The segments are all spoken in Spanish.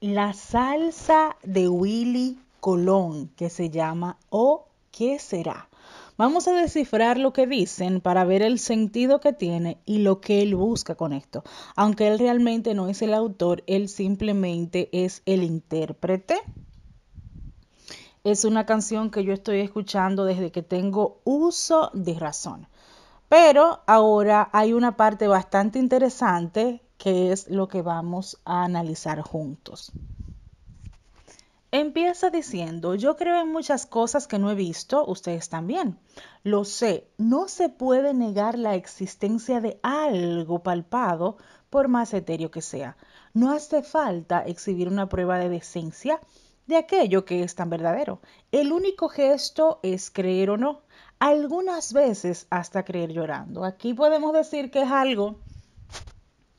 la salsa de Willy Colón que se llama O qué será. Vamos a descifrar lo que dicen para ver el sentido que tiene y lo que él busca con esto. Aunque él realmente no es el autor, él simplemente es el intérprete. Es una canción que yo estoy escuchando desde que tengo uso de razón. Pero ahora hay una parte bastante interesante es lo que vamos a analizar juntos. Empieza diciendo, yo creo en muchas cosas que no he visto, ustedes también. Lo sé, no se puede negar la existencia de algo palpado, por más etéreo que sea. No hace falta exhibir una prueba de decencia de aquello que es tan verdadero. El único gesto es creer o no, algunas veces hasta creer llorando. Aquí podemos decir que es algo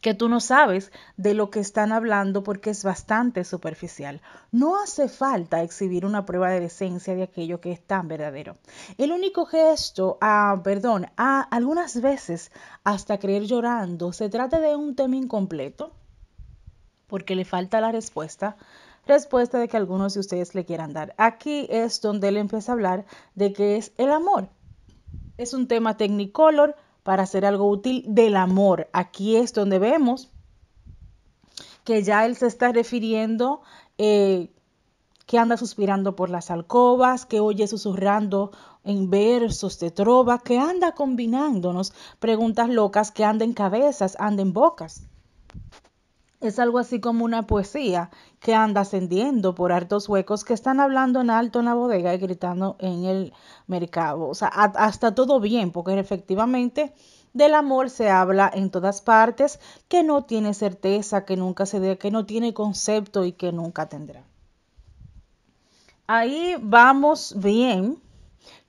que tú no sabes de lo que están hablando porque es bastante superficial. No hace falta exhibir una prueba de decencia de aquello que es tan verdadero. El único gesto, ah, perdón, ah, algunas veces hasta creer llorando, se trata de un tema incompleto porque le falta la respuesta respuesta de que algunos de ustedes le quieran dar. Aquí es donde él empieza a hablar de que es el amor. Es un tema tecnicolor, para hacer algo útil del amor. Aquí es donde vemos que ya él se está refiriendo eh, que anda suspirando por las alcobas, que oye susurrando en versos de trova, que anda combinándonos preguntas locas, que anda en cabezas, anda en bocas. Es algo así como una poesía que anda ascendiendo por hartos huecos que están hablando en alto en la bodega y gritando en el mercado. O sea, hasta todo bien, porque efectivamente del amor se habla en todas partes, que no tiene certeza, que nunca se dé, que no tiene concepto y que nunca tendrá. Ahí vamos bien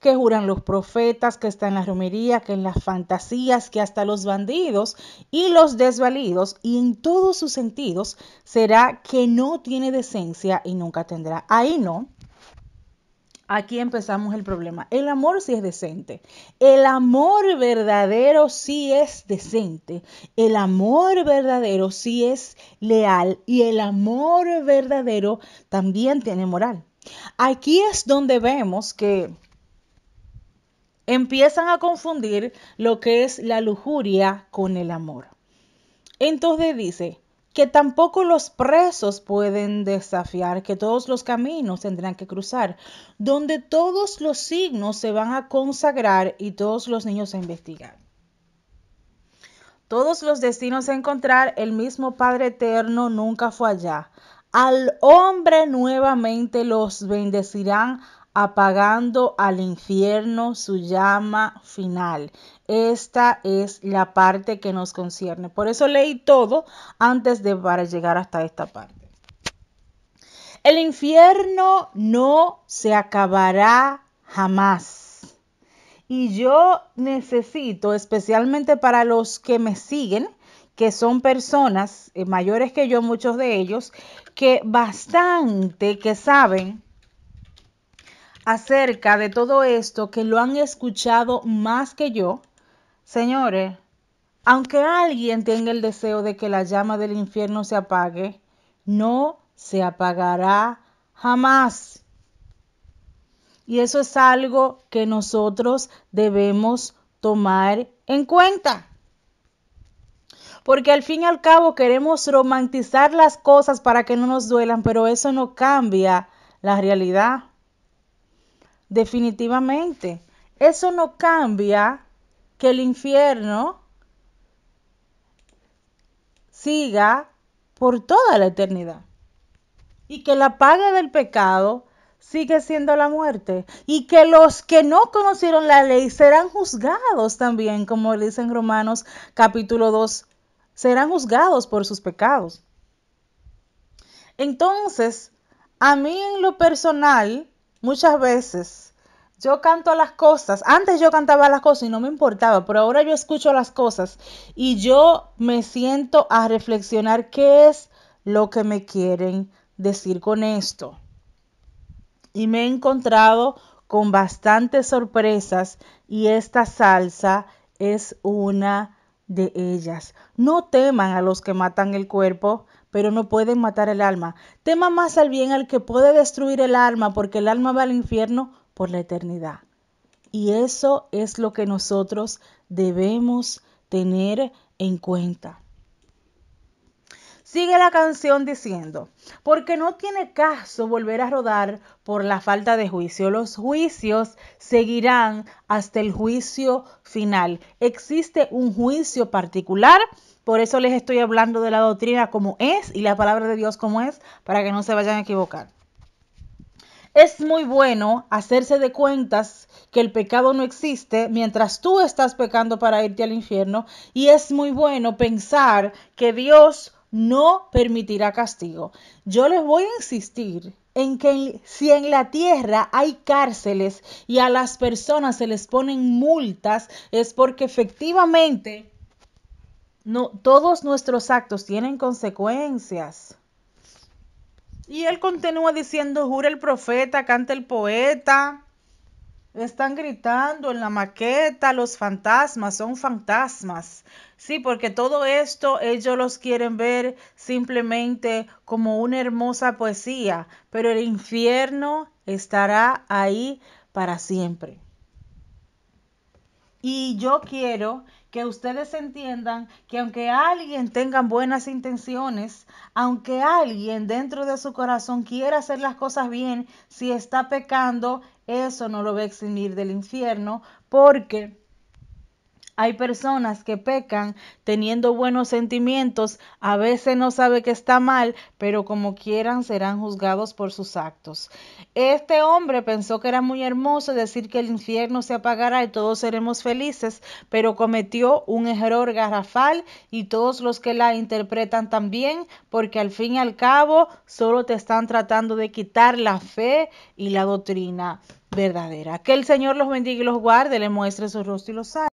que juran los profetas, que está en la romería, que en las fantasías, que hasta los bandidos y los desvalidos, y en todos sus sentidos, será que no tiene decencia y nunca tendrá. Ahí no. Aquí empezamos el problema. El amor sí es decente. El amor verdadero sí es decente. El amor verdadero sí es leal. Y el amor verdadero también tiene moral. Aquí es donde vemos que empiezan a confundir lo que es la lujuria con el amor. Entonces dice que tampoco los presos pueden desafiar, que todos los caminos tendrán que cruzar, donde todos los signos se van a consagrar y todos los niños a investigar. Todos los destinos a encontrar, el mismo Padre Eterno nunca fue allá. Al hombre nuevamente los bendecirán apagando al infierno su llama final. Esta es la parte que nos concierne. Por eso leí todo antes de para llegar hasta esta parte. El infierno no se acabará jamás. Y yo necesito, especialmente para los que me siguen, que son personas eh, mayores que yo, muchos de ellos, que bastante que saben acerca de todo esto que lo han escuchado más que yo, señores, aunque alguien tenga el deseo de que la llama del infierno se apague, no se apagará jamás. Y eso es algo que nosotros debemos tomar en cuenta. Porque al fin y al cabo queremos romantizar las cosas para que no nos duelan, pero eso no cambia la realidad definitivamente. Eso no cambia que el infierno siga por toda la eternidad y que la paga del pecado sigue siendo la muerte y que los que no conocieron la ley serán juzgados también, como dicen Romanos capítulo 2, serán juzgados por sus pecados. Entonces, a mí en lo personal, Muchas veces yo canto las cosas. Antes yo cantaba las cosas y no me importaba, pero ahora yo escucho las cosas y yo me siento a reflexionar qué es lo que me quieren decir con esto. Y me he encontrado con bastantes sorpresas y esta salsa es una de ellas. No teman a los que matan el cuerpo, pero no pueden matar el alma. Tema más al bien al que puede destruir el alma, porque el alma va al infierno por la eternidad. Y eso es lo que nosotros debemos tener en cuenta. Sigue la canción diciendo, porque no tiene caso volver a rodar por la falta de juicio. Los juicios seguirán hasta el juicio final. Existe un juicio particular, por eso les estoy hablando de la doctrina como es y la palabra de Dios como es, para que no se vayan a equivocar. Es muy bueno hacerse de cuentas que el pecado no existe mientras tú estás pecando para irte al infierno y es muy bueno pensar que Dios no permitirá castigo. Yo les voy a insistir en que si en la tierra hay cárceles y a las personas se les ponen multas, es porque efectivamente no, todos nuestros actos tienen consecuencias. Y él continúa diciendo, jura el profeta, canta el poeta, están gritando en la maqueta, los fantasmas, son fantasmas. Sí, porque todo esto ellos los quieren ver simplemente como una hermosa poesía, pero el infierno estará ahí para siempre. Y yo quiero que ustedes entiendan que aunque alguien tenga buenas intenciones, aunque alguien dentro de su corazón quiera hacer las cosas bien, si está pecando, eso no lo va a eximir del infierno, porque hay personas que pecan teniendo buenos sentimientos, a veces no sabe que está mal, pero como quieran serán juzgados por sus actos. Este hombre pensó que era muy hermoso decir que el infierno se apagará y todos seremos felices, pero cometió un error garrafal y todos los que la interpretan también, porque al fin y al cabo solo te están tratando de quitar la fe y la doctrina verdadera. Que el Señor los bendiga y los guarde, le muestre su rostro y los salve.